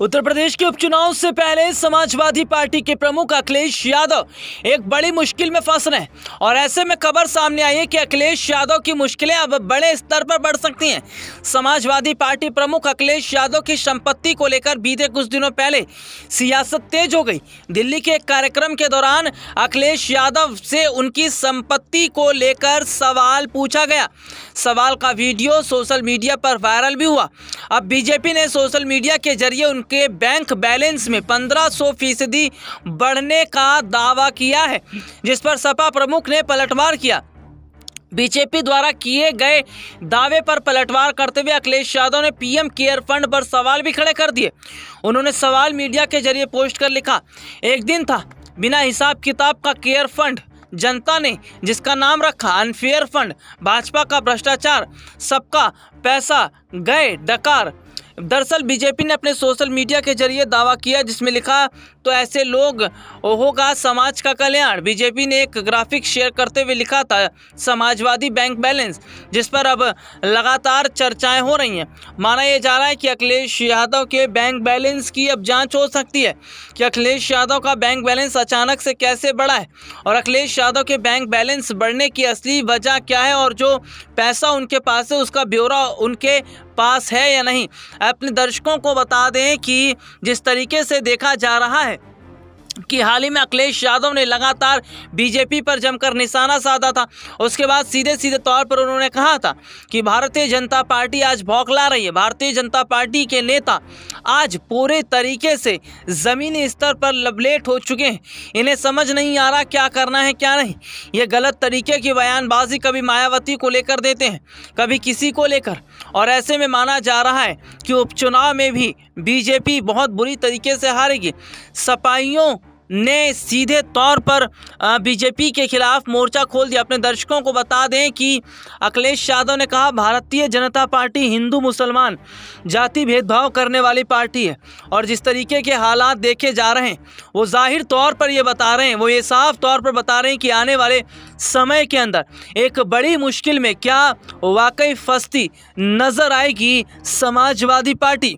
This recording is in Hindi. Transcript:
उत्तर प्रदेश के उपचुनाव से पहले समाजवादी पार्टी के प्रमुख अखिलेश यादव एक बड़ी मुश्किल में फंस रहे हैं और ऐसे में खबर सामने आई है कि अखिलेश यादव की मुश्किलें अब बड़े स्तर पर बढ़ सकती हैं समाजवादी पार्टी प्रमुख अखिलेश यादव की संपत्ति को लेकर बीते कुछ दिनों पहले सियासत तेज हो गई दिल्ली के एक कार्यक्रम के दौरान अखिलेश यादव से उनकी संपत्ति को लेकर सवाल पूछा गया सवाल का वीडियो सोशल मीडिया पर वायरल भी हुआ अब बीजेपी ने सोशल मीडिया के जरिए उन के बैंक बैलेंस में 1500 फीसदी बढ़ने का दावा किया है जिस पर सपा प्रमुख ने पलटवार किया बीजेपी द्वारा किए गए दावे पर पलटवार करते हुए अखिलेश यादव ने पीएम केयर फंड पर सवाल भी खड़े कर दिए उन्होंने सवाल मीडिया के जरिए पोस्ट कर लिखा एक दिन था बिना हिसाब किताब का केयर फंड जनता ने जिसका नाम रखा अनफेयर फंड भाजपा का भ्रष्टाचार सबका पैसा गए डकार दरअसल बीजेपी ने अपने सोशल मीडिया के जरिए दावा किया जिसमें लिखा तो ऐसे लोग होगा समाज का कल्याण बीजेपी ने एक ग्राफिक शेयर करते हुए लिखा था समाजवादी बैंक बैलेंस जिस पर अब लगातार चर्चाएं हो रही हैं माना यह जा रहा है कि अखिलेश यादव के बैंक बैलेंस की अब जांच हो सकती है कि अखिलेश यादव का बैंक बैलेंस अचानक से कैसे बढ़ा है और अखिलेश यादव के बैंक बैलेंस बढ़ने की असली वजह क्या है और जो पैसा उनके पास है उसका ब्यौरा उनके पास है या नहीं अपने दर्शकों को बता दें कि जिस तरीके से देखा जा रहा है कि हाल ही में अखिलेश यादव ने लगातार बीजेपी पर जमकर निशाना साधा था उसके बाद सीधे सीधे तौर पर उन्होंने कहा था कि भारतीय जनता पार्टी आज भौखला रही है भारतीय जनता पार्टी के नेता आज पूरे तरीके से ज़मीनी स्तर पर लबलेट हो चुके हैं इन्हें समझ नहीं आ रहा क्या करना है क्या नहीं ये गलत तरीके की बयानबाजी कभी मायावती को लेकर देते हैं कभी किसी को लेकर और ऐसे में माना जा रहा है कि उपचुनाव में भी बीजेपी बहुत बुरी तरीके से हारेगी सपाइयों ने सीधे तौर पर बीजेपी के खिलाफ मोर्चा खोल दिया अपने दर्शकों को बता दें कि अखिलेश यादव ने कहा भारतीय जनता पार्टी हिंदू मुसलमान जाति भेदभाव करने वाली पार्टी है और जिस तरीके के हालात देखे जा रहे हैं वो जाहिर तौर पर ये बता रहे हैं वो ये साफ तौर पर बता रहे हैं कि आने वाले समय के अंदर एक बड़ी मुश्किल में क्या वाकई फस्ती नज़र आएगी समाजवादी पार्टी